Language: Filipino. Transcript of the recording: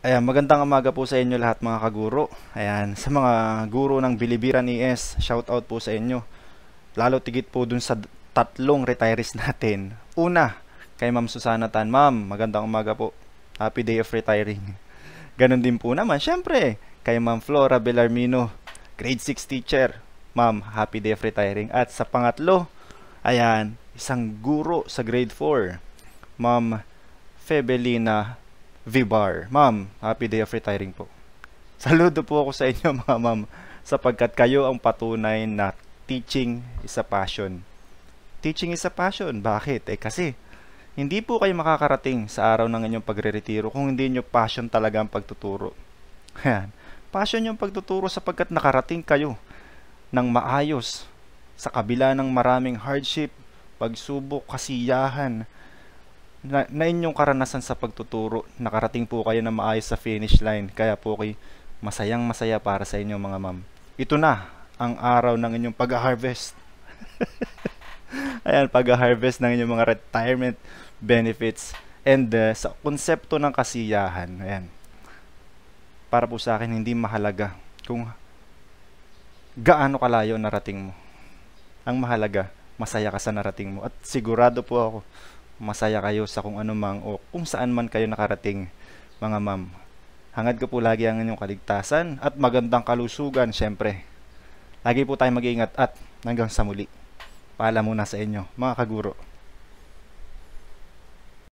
Ayan, magandang umaga po sa inyo lahat mga kaguro. Ayan, sa mga guro ng Bilibiran ES, shout out po sa inyo. Lalo tigit po dun sa tatlong retirees natin. Una, kay Ma'am Susana Tan. Ma'am, magandang umaga po. Happy day of retiring. Ganon din po naman, syempre, kay Ma'am Flora Bellarmino, grade 6 teacher. Ma'am, happy day of retiring. At sa pangatlo, ayan, isang guro sa grade 4. Ma'am Febelina Vibar. Ma'am, happy day of retiring po. Saludo po ako sa inyo mga ma'am sapagkat kayo ang patunay na teaching is a passion. Teaching is a passion. Bakit? Eh kasi hindi po kayo makakarating sa araw ng inyong pagreretiro kung hindi nyo passion talaga ang pagtuturo. Ayan. Passion yung pagtuturo sapagkat nakarating kayo ng maayos sa kabila ng maraming hardship, pagsubok, kasiyahan, na, na inyong karanasan sa pagtuturo. Nakarating po kayo na maayos sa finish line. Kaya po kay masayang masaya para sa inyo mga ma'am. Ito na ang araw ng inyong pag-harvest. Ayan, pag-harvest ng inyong mga retirement benefits. And uh, sa konsepto ng kasiyahan, ayan. Para po sa akin, hindi mahalaga kung gaano kalayo narating mo. Ang mahalaga, masaya ka sa narating mo. At sigurado po ako, masaya kayo sa kung ano o kung saan man kayo nakarating mga ma'am. Hangad ko po lagi ang inyong kaligtasan at magandang kalusugan syempre. Lagi po tayong mag-iingat at hanggang sa muli. Paalam muna sa inyo mga kaguro.